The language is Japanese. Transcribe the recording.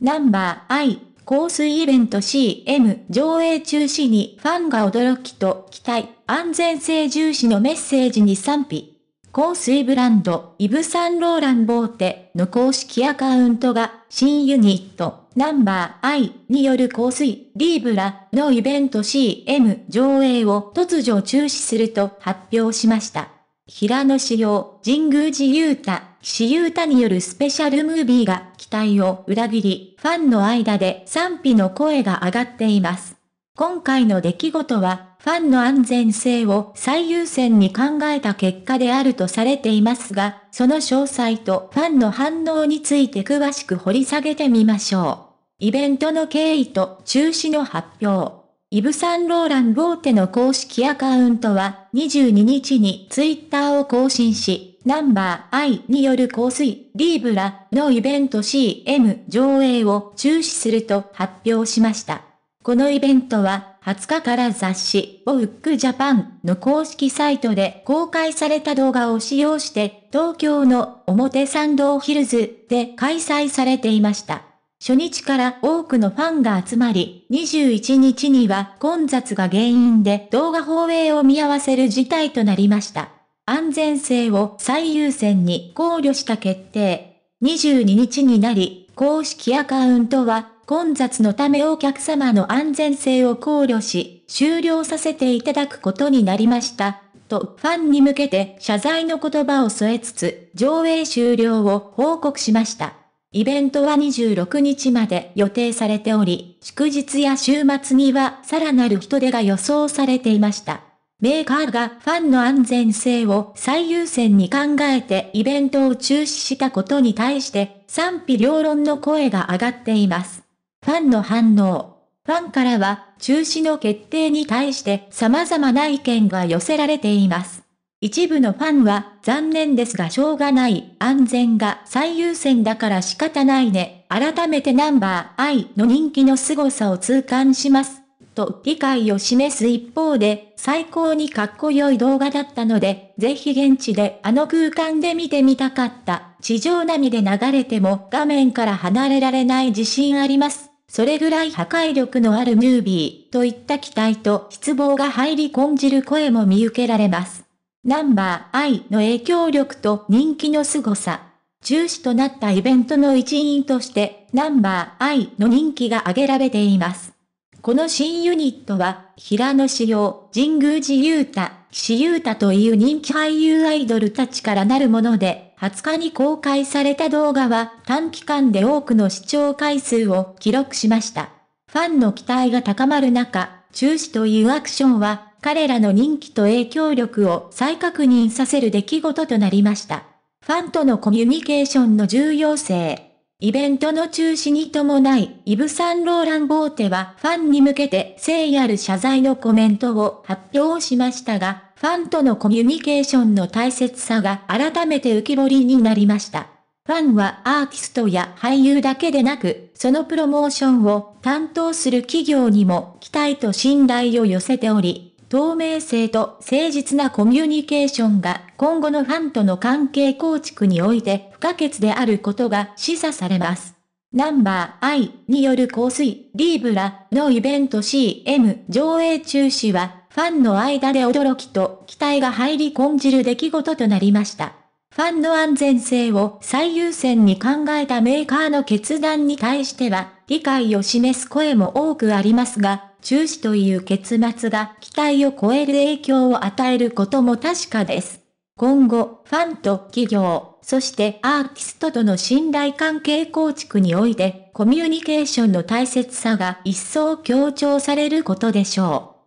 ナンバー I、香水イベント CM 上映中止にファンが驚きと期待、安全性重視のメッセージに賛否。香水ブランド、イブ・サンローラン・ボーテの公式アカウントが、新ユニット、ナンバー I による香水、リーブラのイベント CM 上映を突如中止すると発表しました。平野紫耀、神宮寺勇太、岸優太によるスペシャルムービーが期待を裏切り、ファンの間で賛否の声が上がっています。今回の出来事は、ファンの安全性を最優先に考えた結果であるとされていますが、その詳細とファンの反応について詳しく掘り下げてみましょう。イベントの経緯と中止の発表。イブ・サンローラン・ボーテの公式アカウントは22日にツイッターを更新し、ナンバー I による香水、リーブラのイベント CM 上映を中止すると発表しました。このイベントは20日から雑誌、オウックジャパンの公式サイトで公開された動画を使用して、東京の表参道ヒルズで開催されていました。初日から多くのファンが集まり、21日には混雑が原因で動画放映を見合わせる事態となりました。安全性を最優先に考慮した決定。22日になり、公式アカウントは混雑のためお客様の安全性を考慮し、終了させていただくことになりました。とファンに向けて謝罪の言葉を添えつつ、上映終了を報告しました。イベントは26日まで予定されており、祝日や週末にはさらなる人出が予想されていました。メーカーがファンの安全性を最優先に考えてイベントを中止したことに対して賛否両論の声が上がっています。ファンの反応。ファンからは中止の決定に対して様々な意見が寄せられています。一部のファンは、残念ですがしょうがない、安全が最優先だから仕方ないね、改めてナンバーイの人気の凄さを痛感します。と理解を示す一方で、最高にかっこよい動画だったので、ぜひ現地であの空間で見てみたかった。地上波で流れても画面から離れられない自信あります。それぐらい破壊力のあるムービーといった期待と失望が入り込んじる声も見受けられます。ナンバー I の影響力と人気の凄さ。重視となったイベントの一員として、ナンバー I の人気が挙げられています。この新ユニットは、平野志陽、神宮寺雄太、岸優太という人気俳優アイドルたちからなるもので、20日に公開された動画は短期間で多くの視聴回数を記録しました。ファンの期待が高まる中、中止というアクションは彼らの人気と影響力を再確認させる出来事となりました。ファンとのコミュニケーションの重要性。イベントの中止に伴い、イブ・サンローラン・ボーテはファンに向けて誠意ある謝罪のコメントを発表しましたが、ファンとのコミュニケーションの大切さが改めて浮き彫りになりました。ファンはアーティストや俳優だけでなく、そのプロモーションを担当する企業にも期待と信頼を寄せており、透明性と誠実なコミュニケーションが今後のファンとの関係構築において不可欠であることが示唆されます。ナンバー I による香水、リーブラのイベント CM 上映中止は、ファンの間で驚きと期待が入り込んじる出来事となりました。ファンの安全性を最優先に考えたメーカーの決断に対しては、理解を示す声も多くありますが、中止という結末が期待を超える影響を与えることも確かです。今後、ファンと企業、そしてアーティストとの信頼関係構築において、コミュニケーションの大切さが一層強調されることでしょう。